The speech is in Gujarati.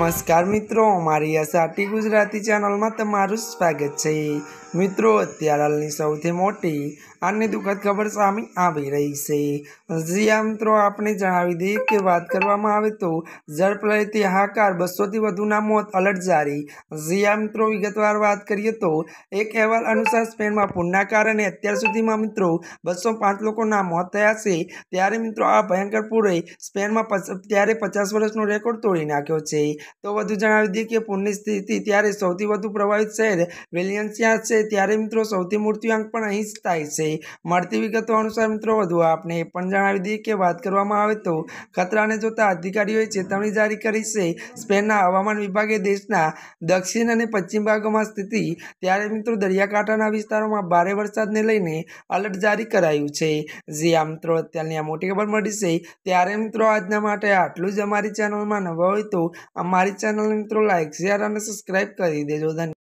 નમસ્કાર મિત્રો અમારી એસઆરટી ગુજરાતી ચેનલમાં તમારું સ્વાગત છે મિત્રો અત્યારે હાલની સૌથી મોટી અને દુઃખદ ખબર સામે આવી રહી છે જ્યાં મિત્રો આપણે જણાવી દઈએ કે વાત કરવામાં આવે તો ઝડપલયથી હાકાર બસોથી વધુના મોત અલર્ટ જારી જ્યાં મિત્રો વિગતવાર વાત કરીએ તો એક અહેવાલ અનુસાર સ્પેનમાં પૂરના કારણે અત્યાર સુધીમાં મિત્રો બસો પાંચ લોકોના મોત થયા છે ત્યારે મિત્રો આ ભયંકર પૂરે સ્પેનમાં ત્યારે પચાસ વર્ષનો રેકોર્ડ તોડી નાખ્યો છે તો વધુ જણાવી દઈએ કે પૂરની સ્થિતિ ત્યારે સૌથી વધુ પ્રભાવિત શહેર વેલિયન્સિયા છે ત્યારે મિત્રો સૌથી મૃત્યુઆંક પણ અહીં જ થાય છે મળતી વિગતો અનુસાર મિત્રો વધુ આપને એ પણ જણાવી દઈએ કે વાત કરવામાં આવે તો ખતરાને જોતા અધિકારીઓએ ચેતવણી જારી કરી છે સ્પેનના હવામાન વિભાગે દેશના દક્ષિણ અને પશ્ચિમ ભાગોમાં સ્થિતિ ત્યારે મિત્રો દરિયાકાંઠાના વિસ્તારોમાં ભારે વરસાદને લઈને અલર્ટ જારી કરાયું છે જે આ મિત્રો અત્યારની આ મોટી ખબર મળી છે ત્યારે મિત્રો આજના માટે આટલું જ અમારી ચેનલમાં નવા હોય તો અમારી મારી ચેનલને મિત્રો લાઈક શેર અને સબસ્ક્રાઈબ કરી દેજો ધન્યવાદ